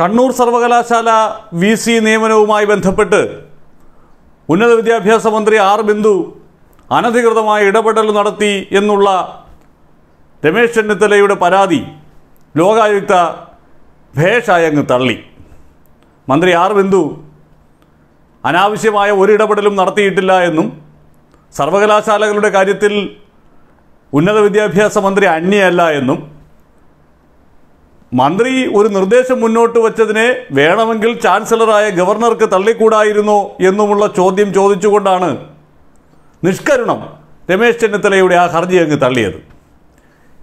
കണ്ണൂർ സർവകലാശാല V C നിയമനവുമായി ബന്ധപ്പെട്ട് ഉന്നത വിദ്യാഭ്യാസ മന്ത്രി ആർ ബിന്ദു അനധികൃതമായ ഇടപെടൽ നടത്തി എന്നുള്ള രമേശ് ചെന്നിത്തലയുടെ പരാതി ലോകായുക്ത ഭേഷായങ്ങ് തള്ളി മന്ത്രി ആർ ബിന്ദു അനാവശ്യമായ ഒരിടപെടലും നടത്തിയിട്ടില്ല എന്നും സർവകലാശാലകളുടെ കാര്യത്തിൽ ഉന്നത വിദ്യാഭ്യാസ മന്ത്രി അന്യയല്ല എന്നും മന്ത്രി ഒരു നിർദ്ദേശം മുന്നോട്ട് വച്ചതിനെ വേണമെങ്കിൽ ചാൻസലറായ ഗവർണർക്ക് തള്ളിക്കൂടായിരുന്നോ എന്നുമുള്ള ചോദ്യം ചോദിച്ചുകൊണ്ടാണ് നിഷ്കരുണം രമേശ് ചെന്നിത്തലയുടെ ആ ഹർജി അങ്ങ് തള്ളിയത്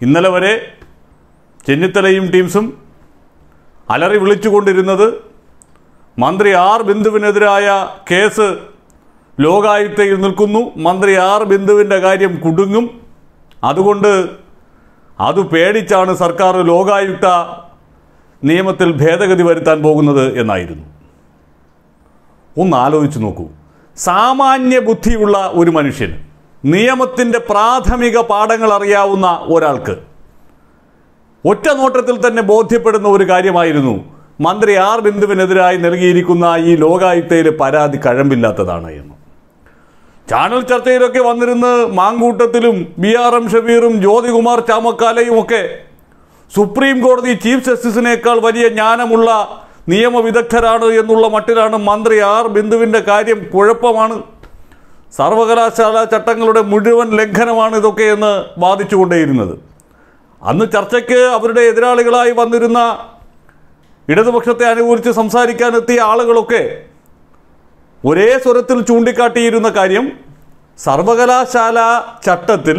ഇന്നലെ വരെ ചെന്നിത്തലയും ടീംസും അലറി വിളിച്ചുകൊണ്ടിരുന്നത് മന്ത്രി ആർ ബിന്ദുവിനെതിരായ കേസ് ലോകായുക്തയിൽ നിൽക്കുന്നു മന്ത്രി ആർ ബിന്ദുവിൻ്റെ കാര്യം കുടുങ്ങും അതുകൊണ്ട് അത് പേടിച്ചാണ് സർക്കാർ ലോകായുക്ത നിയമത്തിൽ ഭേദഗതി വരുത്താൻ പോകുന്നത് എന്നായിരുന്നു ഒന്ന് ആലോചിച്ച് നോക്കൂ സാമാന്യ ബുദ്ധിയുള്ള ഒരു മനുഷ്യൻ നിയമത്തിൻ്റെ പ്രാഥമിക പാഠങ്ങൾ അറിയാവുന്ന ഒരാൾക്ക് ഒറ്റ നോട്ടത്തിൽ തന്നെ ബോധ്യപ്പെടുന്ന ഒരു കാര്യമായിരുന്നു മന്ത്രി ആർ ബിന്ദുവിനെതിരായി നൽകിയിരിക്കുന്ന ഈ ലോകായുക്തയിലെ പരാതി കഴമ്പില്ലാത്തതാണ് എന്ന് ചാനൽ ചർച്ചയിലൊക്കെ വന്നിരുന്ന് മാങ്കൂട്ടത്തിലും ബി ആർ എം ഷബീറും ജ്യോതികുമാർ ചാമക്കാലയും ഒക്കെ സുപ്രീം കോടതി ചീഫ് ജസ്റ്റിസിനേക്കാൾ വലിയ ജ്ഞാനമുള്ള നിയമവിദഗ്ധരാണ് എന്നുള്ള മട്ടിലാണ് മന്ത്രി ആർ ബിന്ദുവിൻ്റെ കാര്യം കുഴപ്പമാണ് സർവകലാശാല ചട്ടങ്ങളുടെ മുഴുവൻ ലംഘനമാണ് ഇതൊക്കെ എന്ന് ബാധിച്ചുകൊണ്ടേയിരുന്നത് അന്ന് ചർച്ചയ്ക്ക് അവരുടെ എതിരാളികളായി വന്നിരുന്ന ഇടതുപക്ഷത്തെ അനുകൂലിച്ച് സംസാരിക്കാനെത്തിയ ആളുകളൊക്കെ ഒരേ സ്വരത്തിൽ ചൂണ്ടിക്കാട്ടിയിരുന്ന കാര്യം സർവകലാശാല ചട്ടത്തിൽ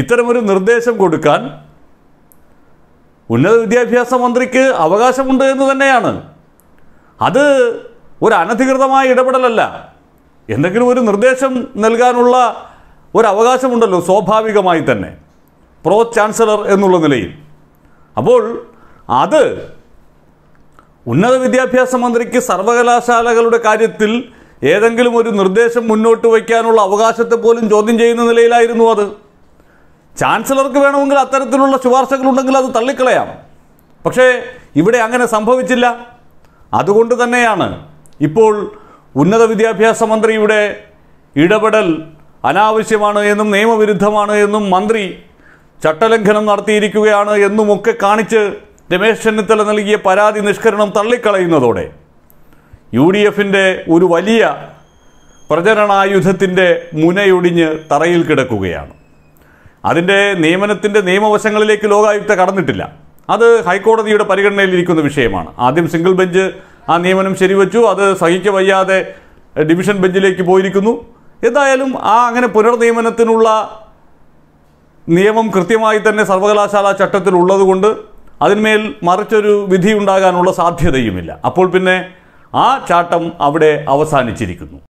ഇത്തരമൊരു നിർദ്ദേശം കൊടുക്കാൻ ഉന്നത വിദ്യാഭ്യാസ മന്ത്രിക്ക് അവകാശമുണ്ട് എന്ന് തന്നെയാണ് അത് ഒരു അനധികൃതമായ ഇടപെടലല്ല എന്തെങ്കിലും ഒരു നിർദ്ദേശം നൽകാനുള്ള ഒരു അവകാശമുണ്ടല്ലോ സ്വാഭാവികമായി തന്നെ പ്രോ ചാൻസലർ എന്നുള്ള നിലയിൽ അപ്പോൾ അത് ഉന്നത വിദ്യാഭ്യാസ മന്ത്രിക്ക് സർവകലാശാലകളുടെ കാര്യത്തിൽ ഏതെങ്കിലും ഒരു നിർദ്ദേശം മുന്നോട്ട് വയ്ക്കാനുള്ള അവകാശത്തെ പോലും ചോദ്യം ചെയ്യുന്ന നിലയിലായിരുന്നു അത് ചാൻസലർക്ക് വേണമെങ്കിൽ അത്തരത്തിലുള്ള ശുപാർശകൾ ഉണ്ടെങ്കിൽ അത് തള്ളിക്കളയാം പക്ഷേ ഇവിടെ അങ്ങനെ സംഭവിച്ചില്ല അതുകൊണ്ട് തന്നെയാണ് ഇപ്പോൾ ഉന്നത വിദ്യാഭ്യാസ മന്ത്രിയുടെ ഇടപെടൽ അനാവശ്യമാണ് എന്നും നിയമവിരുദ്ധമാണ് എന്നും മന്ത്രി ചട്ടലംഘനം നടത്തിയിരിക്കുകയാണ് എന്നുമൊക്കെ കാണിച്ച് രമേശ് ചെന്നിത്തല നൽകിയ പരാതി നിഷ്കരണം തള്ളിക്കളയുന്നതോടെ യു ഡി എഫിൻ്റെ ഒരു വലിയ പ്രചരണായുധത്തിൻ്റെ മുനയൊടിഞ്ഞ് തറയിൽ കിടക്കുകയാണ് അതിൻ്റെ നിയമനത്തിൻ്റെ നിയമവശങ്ങളിലേക്ക് ലോകായുക്ത കടന്നിട്ടില്ല അത് ഹൈക്കോടതിയുടെ പരിഗണനയിലിരിക്കുന്ന വിഷയമാണ് ആദ്യം സിംഗിൾ ബെഞ്ച് ആ നിയമനം ശരിവച്ചു അത് സഹിക്ക വയ്യാതെ ഡിവിഷൻ ബെഞ്ചിലേക്ക് പോയിരിക്കുന്നു എന്തായാലും ആ അങ്ങനെ പുനർനിയമനത്തിനുള്ള നിയമം കൃത്യമായി തന്നെ സർവകലാശാല ഉള്ളതുകൊണ്ട് അതിന്മേൽ മറിച്ചൊരു വിധി ഉണ്ടാകാനുള്ള സാധ്യതയുമില്ല അപ്പോൾ പിന്നെ ആ ചാട്ടം അവിടെ അവസാനിച്ചിരിക്കുന്നു